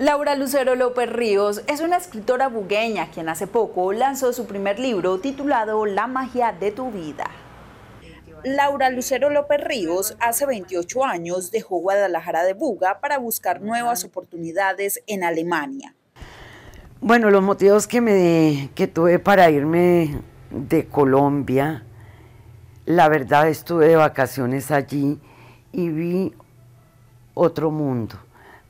Laura Lucero López Ríos es una escritora bugueña quien hace poco lanzó su primer libro titulado La magia de tu vida. Laura Lucero López Ríos hace 28 años dejó Guadalajara de Buga para buscar nuevas oportunidades en Alemania. Bueno, los motivos que, que tuve para irme de Colombia, la verdad estuve de vacaciones allí y vi otro mundo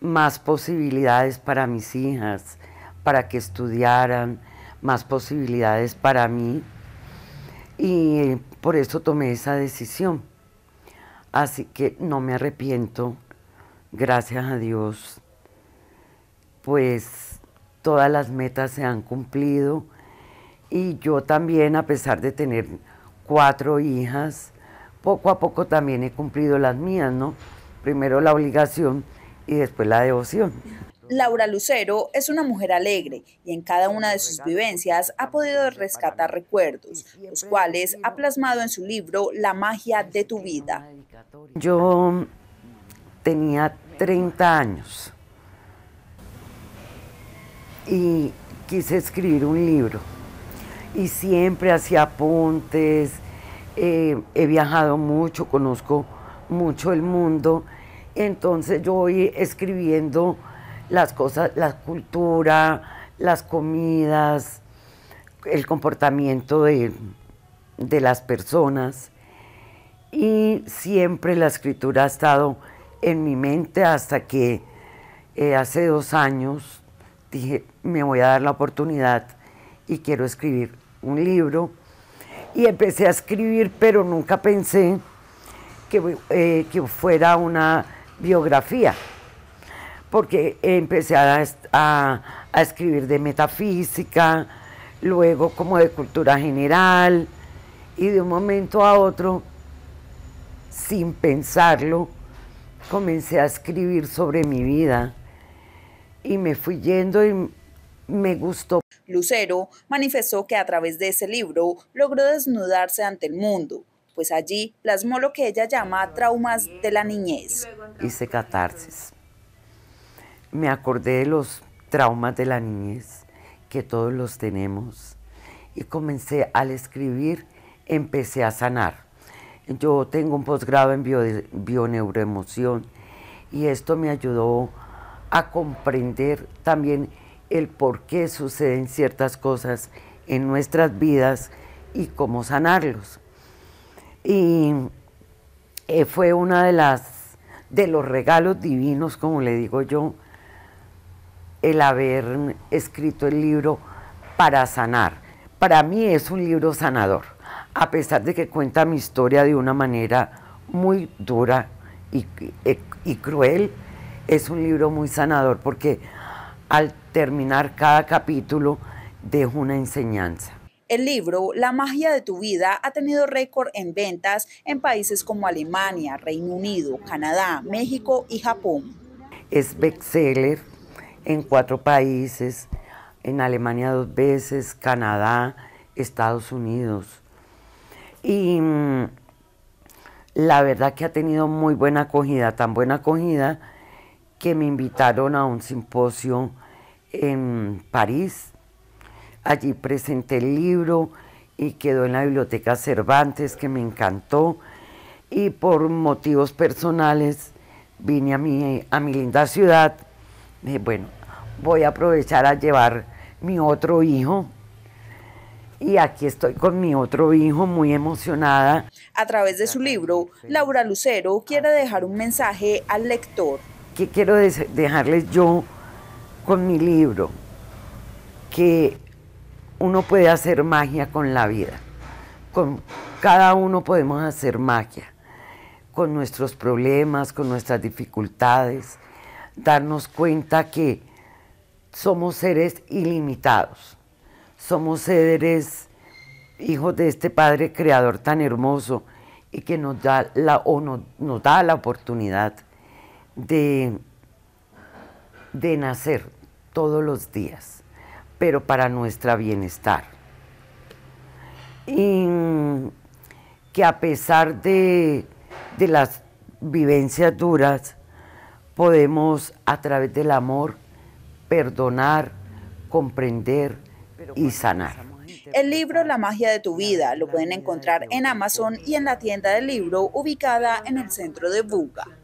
más posibilidades para mis hijas, para que estudiaran, más posibilidades para mí. Y por eso tomé esa decisión. Así que no me arrepiento, gracias a Dios, pues todas las metas se han cumplido. Y yo también, a pesar de tener cuatro hijas, poco a poco también he cumplido las mías, ¿no? Primero la obligación y después la devoción. Laura Lucero es una mujer alegre y en cada una de sus vivencias ha podido rescatar recuerdos, los cuales ha plasmado en su libro La magia de tu vida. Yo tenía 30 años y quise escribir un libro y siempre hacía apuntes, eh, he viajado mucho, conozco mucho el mundo entonces yo voy escribiendo las cosas, la cultura, las comidas, el comportamiento de, las personas. Y siempre la escritura ha estado en mi mente hasta que eh, hace dos años dije, me voy a dar la oportunidad y quiero escribir un libro. Y empecé a escribir, pero nunca pensé que eh, fuera una biografía, porque empecé a, escribir de metafísica, luego como de cultura general, y de un momento a otro, sin pensarlo, comencé a escribir sobre mi vida y me fui yendo y me gustó. Lucero manifestó que a través de ese libro logró desnudarse ante el mundo, pues allí plasmó lo que ella llama traumas de la niñez. Hice catarsis. Me acordé de los traumas de la niñez, que todos los tenemos, y comencé al escribir, empecé a sanar. Yo tengo un posgrado en bio, bioneuroemoción y esto me ayudó a comprender también el por qué suceden ciertas cosas en nuestras vidas y cómo sanarlos. Y eh, fue una de de los regalos divinos, como le digo yo, el haber escrito el libro para sanar. Para mí es un libro sanador, a pesar de que cuenta mi historia de una manera muy dura y, eh, y cruel, es un libro muy sanador porque al terminar cada capítulo dejo una enseñanza. El libro La magia de tu vida ha tenido récord en ventas en países como Alemania, Reino Unido, Canadá, México y Japón. Es bestseller en cuatro países, en Alemania dos veces, Canadá, Estados Unidos. Y mm, la verdad que ha tenido muy buena acogida, tan buena acogida que me invitaron a un simposio en París Allí presenté el libro y quedó en la biblioteca Cervantes, que me encantó. Y por motivos personales vine a mi, a mi linda ciudad. Dije, bueno, voy a aprovechar a llevar mi otro hijo. Y aquí estoy con mi otro hijo muy emocionada. A través de su libro, Laura Lucero quiere dejar un mensaje al lector. ¿Qué quiero dejarles yo con mi libro? Que uno puede hacer magia con la vida. Con, cada uno podemos hacer magia con nuestros problemas, con nuestras dificultades, darnos cuenta que somos seres ilimitados, somos seres hijos de este Padre Creador tan hermoso y que nos da la, nos da la oportunidad de, de nacer todos los días pero para nuestro bienestar. Y que a pesar de, de las vivencias duras, podemos a través del amor perdonar, comprender y sanar. El libro La magia de tu vida lo pueden encontrar en Amazon y en la tienda del libro ubicada en el centro de Buga.